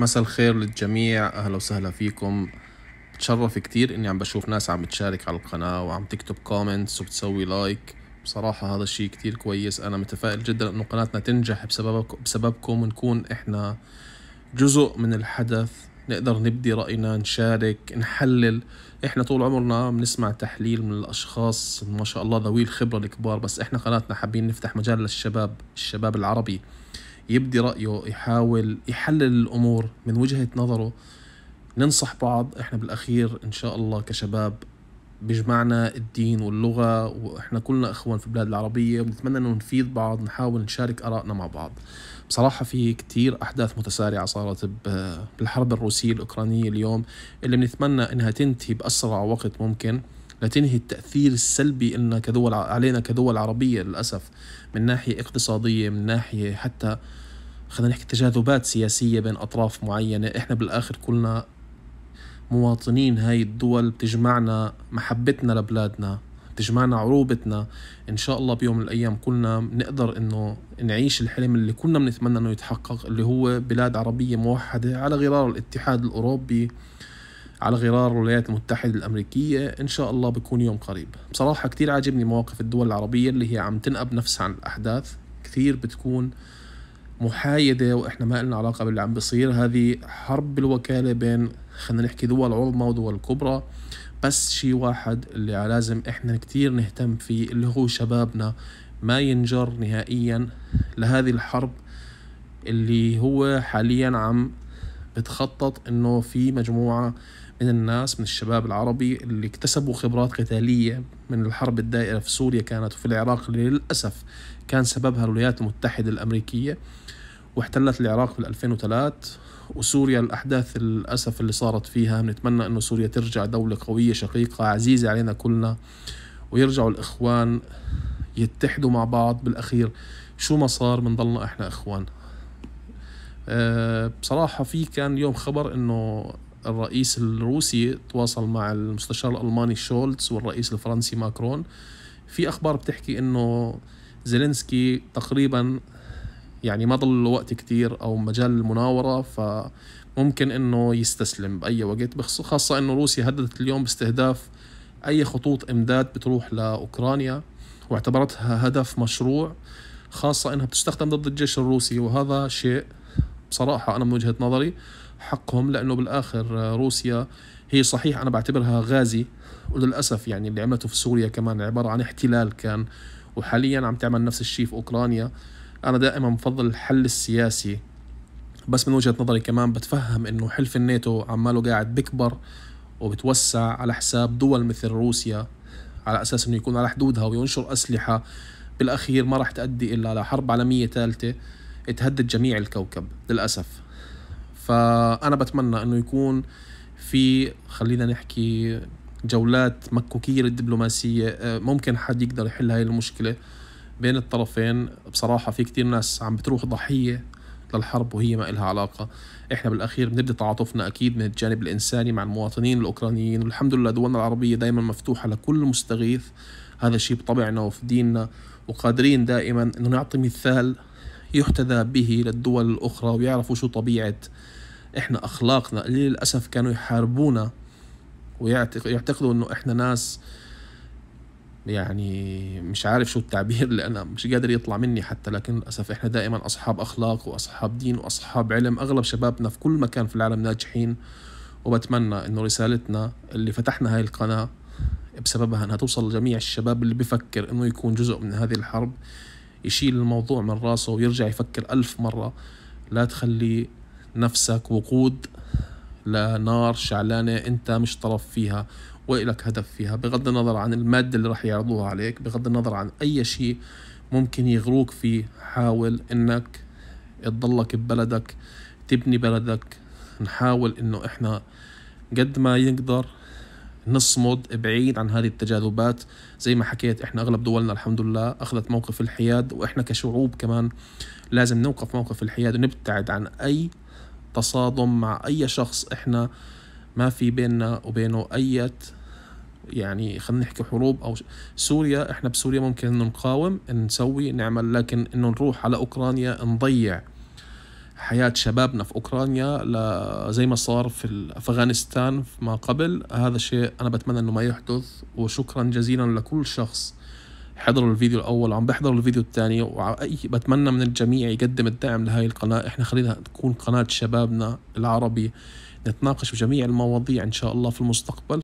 مساء الخير للجميع اهلا وسهلا فيكم بتشرف كتير اني عم بشوف ناس عم بتشارك على القناة وعم تكتب كومنتس وبتسوي لايك بصراحة هذا الشيء كتير كويس انا متفائل جدا انه قناتنا تنجح بسببك بسببكم ونكون احنا جزء من الحدث نقدر نبدي رأينا نشارك نحلل احنا طول عمرنا بنسمع تحليل من الاشخاص ما شاء الله ذوي الخبرة الكبار بس احنا قناتنا حابين نفتح مجال للشباب الشباب العربي يبدي رأيه يحاول يحلل الأمور من وجهة نظره ننصح بعض احنا بالأخير إن شاء الله كشباب بيجمعنا الدين واللغة وإحنا كلنا إخوان في البلاد العربية ونتمنى إنه نفيد بعض نحاول نشارك آرائنا مع بعض بصراحة في كتير أحداث متسارعة صارت بالحرب الروسية الأوكرانية اليوم اللي بنتمنى إنها تنتهي بأسرع وقت ممكن لتنهي التأثير السلبي إلنا كدول علينا كدول عربية للأسف من ناحية اقتصادية من ناحية حتى خلينا نحكي تجاذبات سياسية بين أطراف معينة إحنا بالآخر كلنا مواطنين هاي الدول بتجمعنا محبتنا لبلادنا بتجمعنا عروبتنا ان شاء الله بيوم من الايام كلنا بنقدر انه نعيش الحلم اللي كلنا بنتمنى انه يتحقق اللي هو بلاد عربيه موحده على غرار الاتحاد الاوروبي على غرار الولايات المتحدة الأمريكية إن شاء الله بكون يوم قريب بصراحة كتير عاجبني مواقف الدول العربية اللي هي عم تنقب نفسها عن الأحداث كثير بتكون محايدة وإحنا ما لنا علاقة باللي عم بيصير هذه حرب بالوكالة بين خلينا نحكي دول عظمى ودول كبرى بس شي واحد اللي لازم إحنا كتير نهتم فيه اللي هو شبابنا ما ينجر نهائيا لهذه الحرب اللي هو حاليا عم بتخطط انه في مجموعه من الناس من الشباب العربي اللي اكتسبوا خبرات قتاليه من الحرب الدائره في سوريا كانت وفي العراق اللي للاسف كان سببها الولايات المتحده الامريكيه واحتلت العراق في 2003 وسوريا الاحداث للاسف اللي صارت فيها نتمنى انه سوريا ترجع دوله قويه شقيقه عزيزه علينا كلنا ويرجعوا الاخوان يتحدوا مع بعض بالاخير شو ما صار بنضلنا احنا اخوان آه، بصراحة في كان اليوم خبر انه الرئيس الروسي تواصل مع المستشار الالماني شولتز والرئيس الفرنسي ماكرون في اخبار بتحكي انه زيلينسكي تقريبا يعني ما ضل وقت كتير او مجال المناورة فممكن انه يستسلم باي وقت خاصة انه روسيا هددت اليوم باستهداف اي خطوط امداد بتروح لاوكرانيا واعتبرتها هدف مشروع خاصة انها بتستخدم ضد الجيش الروسي وهذا شيء بصراحه انا من وجهه نظري حقهم لانه بالاخر آه، روسيا هي صحيح انا بعتبرها غازي وللاسف يعني اللي عملته في سوريا كمان عباره عن احتلال كان وحاليا عم تعمل نفس الشيء في اوكرانيا انا دائما بفضل الحل السياسي بس من وجهه نظري كمان بتفهم انه حلف الناتو عماله قاعد بكبر وبتوسع على حساب دول مثل روسيا على اساس انه يكون على حدودها وينشر اسلحه بالاخير ما راح تؤدي الا لحرب عالميه ثالثه تهدد جميع الكوكب للأسف فأنا بتمنى أنه يكون في خلينا نحكي جولات مكوكية للدبلوماسية آه، ممكن حد يقدر يحل هاي المشكلة بين الطرفين بصراحة في كتير ناس عم بتروح ضحية للحرب وهي ما إلها علاقة إحنا بالأخير بنبدي تعاطفنا أكيد من الجانب الإنساني مع المواطنين الأوكرانيين والحمد لله دولنا العربية دايما مفتوحة لكل مستغيث هذا الشيء بطبعنا وفي ديننا وقادرين دائما أنه نعطي مثال يحتذى به للدول الأخرى ويعرفوا شو طبيعة إحنا أخلاقنا اللي للأسف كانوا يحاربونا ويعتقدوا إنه إحنا ناس يعني مش عارف شو التعبير اللي أنا مش قادر يطلع مني حتى لكن للأسف إحنا دائما أصحاب أخلاق وأصحاب دين وأصحاب علم أغلب شبابنا في كل مكان في العالم ناجحين وبتمنى إنه رسالتنا اللي فتحنا هاي القناة بسببها انها توصل لجميع الشباب اللي بفكر انه يكون جزء من هذه الحرب يشيل الموضوع من راسه ويرجع يفكر ألف مرة لا تخلي نفسك وقود لنار شعلانة أنت مش طرف فيها وإلك هدف فيها بغض النظر عن المادة اللي راح يعرضوها عليك بغض النظر عن أي شيء ممكن يغروك فيه حاول أنك تضلك ببلدك تبني بلدك نحاول أنه إحنا قد ما يقدر نصمد بعيد عن هذه التجاذبات زي ما حكيت احنا اغلب دولنا الحمد لله اخذت موقف الحياد واحنا كشعوب كمان لازم نوقف موقف الحياد ونبتعد عن اي تصادم مع اي شخص احنا ما في بيننا وبينه اي يعني خلينا نحكي حروب او سوريا احنا بسوريا ممكن انه نقاوم نسوي نعمل لكن انه نروح على اوكرانيا نضيع حياة شبابنا في أوكرانيا زي ما صار في أفغانستان ما قبل هذا الشيء أنا بتمنى أنه ما يحدث وشكرا جزيلا لكل شخص حضروا الفيديو الأول وعم بحضر الفيديو الثاني بتمنى من الجميع يقدم الدعم لهاي القناة إحنا خلينا تكون قناة شبابنا العربي نتناقش بجميع المواضيع إن شاء الله في المستقبل